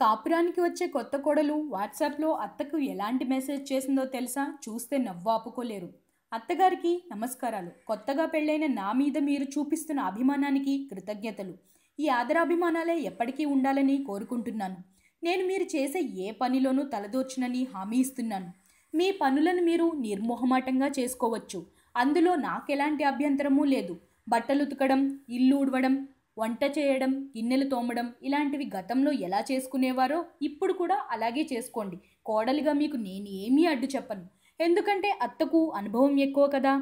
కాపురానికి వచ్చే కొత్త కోడలు వాట్సాప్లో అత్తకు ఎలాంటి మెసేజ్ చేసిందో తెలుసా చూస్తే నవ్వు ఆపుకోలేరు అత్తగారికి నమస్కారాలు కొత్తగా పెళ్ళైన నా మీద మీరు చూపిస్తున్న అభిమానానికి కృతజ్ఞతలు ఈ ఆదరాభిమానాలే ఎప్పటికీ ఉండాలని కోరుకుంటున్నాను నేను మీరు చేసే ఏ పనిలోనూ తలదోర్చునని హామీ ఇస్తున్నాను మీ పనులను మీరు నిర్మోహమాటంగా చేసుకోవచ్చు అందులో నాకెలాంటి అభ్యంతరమూ లేదు బట్టలు ఉతకడం ఇల్లు ఉడవడం వంట చేయడం గిన్నెలు తోమడం ఇలాంటివి గతంలో ఎలా చేసుకునేవారో ఇప్పుడు కూడా అలాగే చేసుకోండి కోడలిగా మీకు నేను ఏమీ అడ్డు చెప్పను ఎందుకంటే అత్తకు అనుభవం ఎక్కువ కదా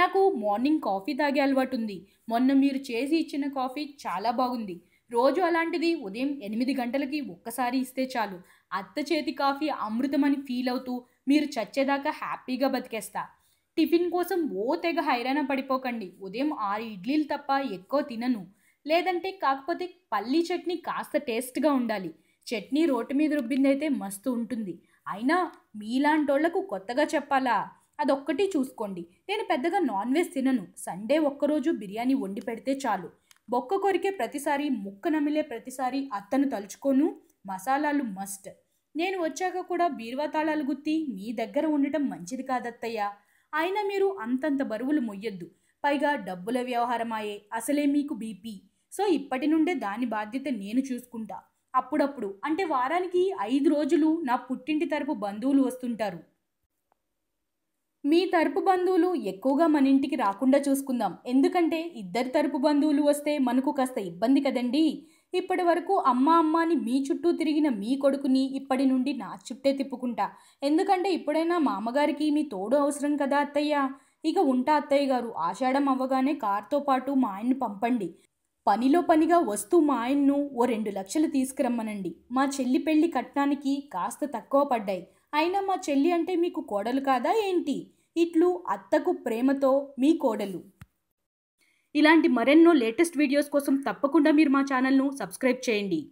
నాకు మార్నింగ్ కాఫీ తాగే అలవాటు ఉంది మొన్న మీరు చేసి ఇచ్చిన కాఫీ చాలా బాగుంది రోజు అలాంటిది ఉదయం ఎనిమిది గంటలకి ఒక్కసారి ఇస్తే చాలు అత్త చేతి కాఫీ అమృతమని ఫీల్ అవుతూ మీరు చచ్చేదాకా హ్యాపీగా బతికేస్తా టిఫిన్ కోసం ఓ తెగ హైరాణ పడిపోకండి ఉదయం ఆరు ఇడ్లీలు తప్ప ఎక్కువ తినను లేదంటే కాకపోతే పల్లీ చట్నీ కాస్త టేస్ట్గా ఉండాలి చట్నీ రోటి మీద రుబ్బిందైతే మస్తు ఉంటుంది అయినా మీలాంటి వాళ్లకు కొత్తగా చెప్పాలా అదొక్కటి చూసుకోండి నేను పెద్దగా నాన్ వెజ్ తినను సండే ఒక్కరోజు బిర్యానీ వండి పెడితే చాలు బొక్క కొరికే ప్రతిసారి ముక్క నమిలే ప్రతిసారి అత్తను తలుచుకోను మసాలాలు మస్ట్ నేను వచ్చాక కూడా బీరువా తాళాలు గుత్తి మీ దగ్గర ఉండటం మంచిది కాదత్తయ్య అయినా మీరు అంతంత బరువులు మొయ్యొద్దు పైగా డబ్బుల వ్యవహారమాయే అసలే మీకు బీపీ సో ఇప్పటి నుండే దాని బాధ్యత నేను చూసుకుంటా అప్పుడప్పుడు అంటే వారానికి ఐదు రోజులు నా పుట్టింటి తరపు బంధువులు వస్తుంటారు మీ తరపు బంధువులు ఎక్కువగా మన ఇంటికి రాకుండా చూసుకుందాం ఎందుకంటే ఇద్దరు తరపు బంధువులు వస్తే మనకు కాస్త ఇబ్బంది కదండి ఇప్పటి వరకు అమ్మ అమ్మ అని మీ చుట్టూ తిరిగిన మీ కొడుకుని ఇప్పటి నుండి నా చుట్టే తిప్పుకుంటా ఎందుకంటే ఇప్పుడైనా మా అమ్మగారికి మీ తోడు అవసరం కదా అత్తయ్య ఇక ఉంటా అత్తయ్య గారు ఆషాఢం అవ్వగానే కార్తో పాటు మా ఆయన్ని పంపండి పనిలో పనిగా వస్తూ మా ఆయన్ను ఓ రెండు లక్షలు తీసుకురమ్మనండి మా చెల్లి పెళ్లి కట్నానికి కాస్త తక్కువ పడ్డాయి అయినా మా చెల్లి అంటే మీకు కోడలు కాదా ఏంటి ఇట్లు అత్తకు ప్రేమతో మీ కోడలు ఇలాంటి మరెన్నో లేటెస్ట్ వీడియోస్ కోసం తప్పకుండా మీరు మా ఛానల్ను సబ్స్క్రైబ్ చేయండి